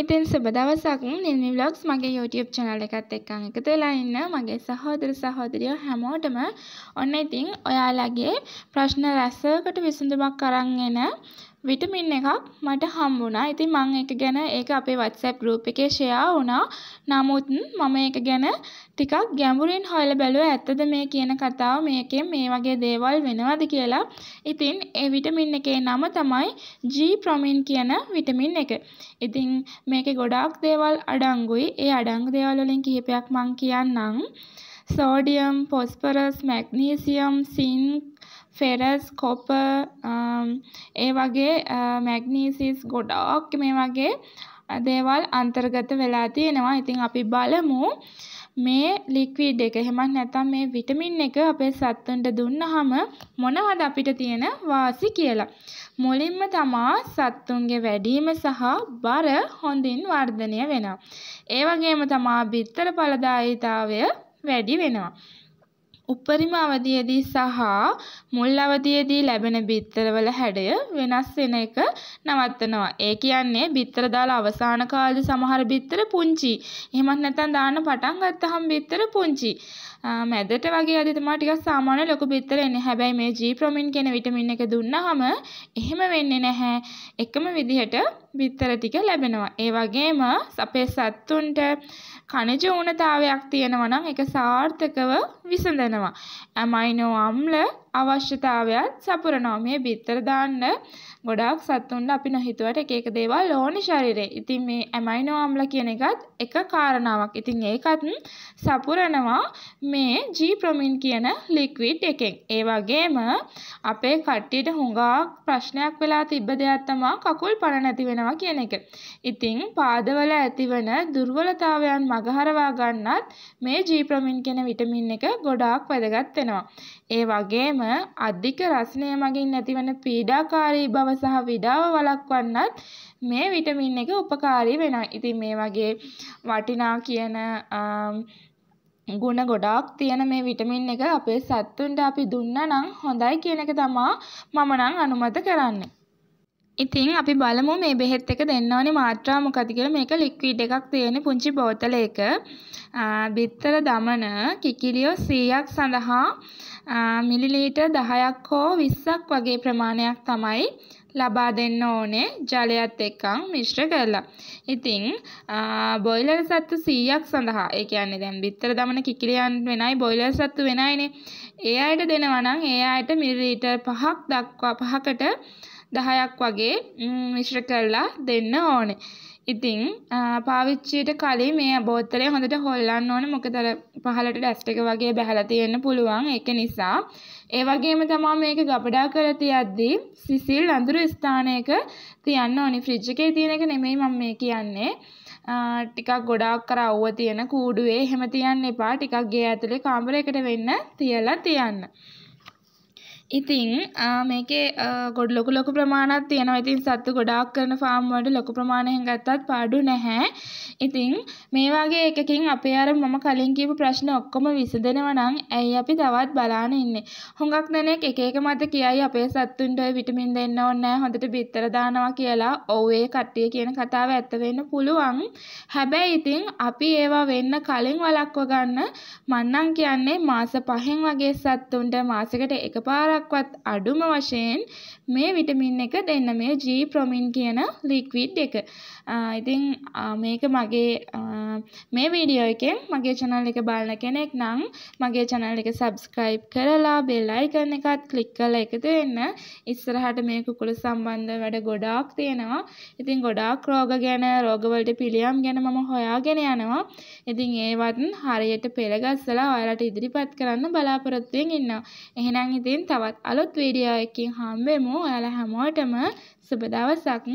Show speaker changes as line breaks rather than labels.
ඉතින් සුබ දවසක් නිල්මි ව්ලොග්ස් මගේ YouTube channel එකත් එක්කම එකතු වෙලා ඉන්න මගේ සහෝදර සහෝදරියෝ හැමෝටම ඔන්න ඉතින් ඔයාලගේ ප්‍රශ්න රැසකට විසඳුමක් අරන් එන විටමින් එකක් මට හම්බුණා. ඉතින් මම ඒක ගැන ඒක අපේ WhatsApp group එකේ ෂෙයා වුණා. නමුත් මම ඒක ගැන ටිකක් ගැඹුරින් හොයලා බැලුවා ඇත්තද මේ කියන කතාව මේකෙන් මේ වගේ දේවල් වෙනවද කියලා. ඉතින් ඒ විටමින් එකේ නම තමයි G promin කියන විටමින් එක. ඉතින් මේකේ ගොඩාක් දේවල් අඩංගුයි. ඒ අඩංගු දේවල් වලින් කිහිපයක් මම කියන්නම්. Sodium, phosphorus, magnesium, zinc, ferrous copper um, ඒ වගේ මැග්නීසිස් uh, ගොඩාක් මේ වගේ uh, දේවල් අන්තර්ගත වෙලා තියෙනවා ඉතින් අපි බලමු මේ ලික්විඩ් එක එහෙමත් නැත්නම් මේ විටමින් එක අපේ සත්තුන්ට දුන්නහම මොනවද අපිට තියෙන වාසි කියලා මුලින්ම තමා සත්තුන්ගේ වැඩිම සහ බර හොඳින් වර්ධනය වෙනවා ඒ වගේම තමා බිත්තර ඵලදායිතාවය වැඩි වෙනවා උපරිම අවධියේදී සහ මුල් අවධියේදී ලැබෙන බිත්තරවල හැඩය වෙනස් වෙන එක නවත්තනවා. ඒ කියන්නේ බිත්තර දාලා අවසාන කාලේ සමහර බිත්තර පුංචි. එහෙමත් නැත්නම් දාන්න පටන් ගත්තහම බිත්තර පුංචි. මැදට වගේ අද තමයි ටිකක් සාමාන්‍ය ලොකු බිත්තර එන්නේ. හැබැයි මේ G ප්‍රොමින් කියන විටමින් එක දුන්නාම එහෙම වෙන්නේ නැහැ. එකම විදිහට බිත්තර ටික ලැබෙනවා. ඒ වගේම අපේ සත්තුන්ට ඛනිජ ඌනතාවයක් තියෙනවා නම් ඒක සාර්ථකව විසඳනවා. ඇමයිනෝ අම්ල අවශ්‍යතාවයන් සපුරනවා. මේ බිත්තර දාන්න ගොඩාක් සත්තුන්ට අපි නොහිතුවට එක එක දේවල් ඕනි ශරීරේ. ඉතින් මේ ඇමයිනෝ ආම්ල කියන එකත් එක කාරණාවක්. ඉතින් ඒකත් සපුරනවා මේ G ප්‍රොමින් කියන ලික්විඩ් එකෙන්. ඒ වගේම අපේ කට්ටියට හුඟක් ප්‍රශ්නයක් වෙලා තිබ්බ දෙයක් තමයි කකුල් පණ නැති වෙනවා කියන එක. ඉතින් පාදවල ඇතිවන දුර්වලතාවයන් මගහරවා ගන්නත් මේ G ප්‍රොමින් කියන විටමින් එක ගොඩාක් වැදගත් වෙනවා. ඒ වගේම අධික රසණය මගින් නැතිවන පීඩාකාරී බව සහ විඩාව වළක්වන්නත් මේ විටමින් එක උපකාරී වෙනවා. ඉතින් මේ වගේ වටිනා කියන ගුණ ගොඩාක් තියෙන මේ විටමින් එක අපේ සත්තුන්ට අපි දුන්නා නම් හොඳයි කියන එක තමා මම නම් අනුමත කරන්නේ. ඉතින් අපි බලමු මේ බෙහෙත් එක දෙන්න ඕනේ මාත්‍රා මොකද කියලා මේක ලික්විඩ් එකක් තියෙන පුංචි බෝතලයක බිත්තර දමන කිකිලියෝ 100ක් සඳහා මිලිලීටර් 10ක් හෝ 20ක් වගේ ප්‍රමාණයක් තමයි ලබා දෙන්න ඕනේ ජලයත් එක්ක මිශ්‍ර කරලා. ඉතින් බොයිලර් සත්තු 100ක් සඳහා ඒ කියන්නේ දැන් බිත්තර දමන කිකිලියන් වෙනයි බොයිලර් සත්තු වෙනයිනේ. ඒ අයට දෙනවා නම් ඒ අයට මිලිලීටර් 5ක් දක්වා 5කට දහයක් වගේ මිශ්‍ර කරලා දෙන්න ඕනේ. ඉතින් පාවිච්චියට කලින් මේ බෝතලේ හොඳට හොල්ලන්න ඕනේ මොකද අර පහලට ඩස්ට් එක වගේ බහලා තියෙන්න පුළුවන් ඒක නිසා. ඒ වගේම තමයි මේක ගබඩා කරලා තියද්දී සිසිල් අඳුරු ස්ථානයක තියන්න ඕනේ. ෆ්‍රිජ් එකේ තියෙන එක නෙමෙයි මම මේ කියන්නේ. ටිකක් ගොඩාක් කර අවුව තියෙන කූඩුවේ එහෙම තියන්න එපා. ටිකක් ගේ ඇතුලේ කාමරයකට වෙන්න තියලා තියන්න. ඉතින් මේකේ ගොඩ ලොකු ලොකු ප්‍රමාණයක් තියෙනවා. ඉතින් සත්තු ගොඩාක් කරන ෆාම් වලට ලොකු ප්‍රමාණයෙන් ගත්තත් පාඩු නැහැ. ඉතින් මේ වගේ එකකින් අපේ අර මම කලින් කියපු ප්‍රශ්න ඔක්කොම විසඳෙනවා නම් ඇයි අපි තවත් බලාන ඉන්නේ. හුඟක් දෙනෙක් එක එක මත කියයි අපේ සත්තුන්ට ඔය විටමින් දෙන්න ඕනේ නැහැ හොඳට බිත්තර දානවා කියලා. ඔව් ඒ කට්ටිය කියන කතාව ඇත්ත වෙන්න පුළුවන්. හැබැයි ඉතින් අපි ඒවා වෙන්න කලින් වළක්ව ගන්න මන්නම් කියන්නේ මාස 5න් වගේ සත්තුන්ට මාසෙකට එකපාරක්වත් අඩුම වශයෙන් මේ විටමින් එක දෙන්න මේ ජී ප්‍රොමින් කියන ලික්විඩ් එක. ඉතින් මේක මගේ මේ වීඩියෝ එකෙන් මගේ channel එක බලන කෙනෙක් නම් මගේ channel එක subscribe කරලා bell icon එකත් click කරලා එකතු වෙන්න. ඉස්සරහට මේ කුකුළු සම්බන්ධ වැඩ ගොඩාක් තියෙනවා. ඉතින් ගොඩාක් රෝග ගැන, රෝගවලට පිළියම් ගැන මම හොයාගෙන යනවා. ඉතින් ඒවත් හරියට පෙළගස්සලා ඔයාලට ඉදිරිපත් කරන්න බලාපොරොත්තුෙන් ඉන්නවා. එහෙනම් ඉතින් තවත් අලුත් වීඩියෝ එකකින් හම්බෙමු. ඔයාලා හැමෝටම සුබ දවසක්